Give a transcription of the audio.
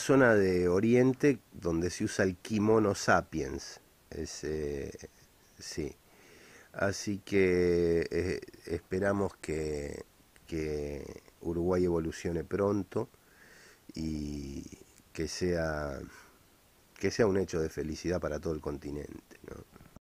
zona de Oriente donde se usa el kimono sapiens. sí. Así que eh, esperamos que, que, Uruguay evolucione pronto y que sea, que sea un hecho de felicidad para todo el continente.